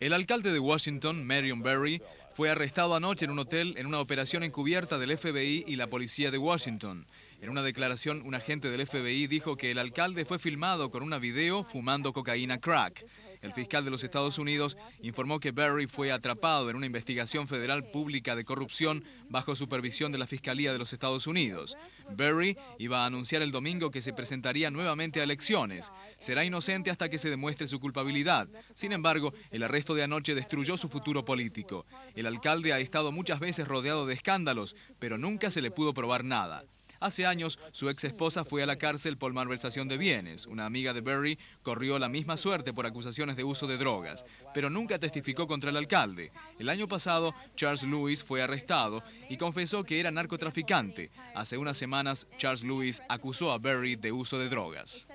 El alcalde de Washington, Marion Berry, fue arrestado anoche en un hotel en una operación encubierta del FBI y la policía de Washington. En una declaración, un agente del FBI dijo que el alcalde fue filmado con una video fumando cocaína crack. El fiscal de los Estados Unidos informó que Berry fue atrapado en una investigación federal pública de corrupción bajo supervisión de la Fiscalía de los Estados Unidos. Berry iba a anunciar el domingo que se presentaría nuevamente a elecciones. Será inocente hasta que se demuestre su culpabilidad. Sin embargo, el arresto de anoche destruyó su futuro político. El alcalde ha estado muchas veces rodeado de escándalos, pero nunca se le pudo probar nada. Hace años, su ex esposa fue a la cárcel por malversación de bienes. Una amiga de Berry corrió la misma suerte por acusaciones de uso de drogas, pero nunca testificó contra el alcalde. El año pasado, Charles Lewis fue arrestado y confesó que era narcotraficante. Hace unas semanas, Charles Lewis acusó a Berry de uso de drogas.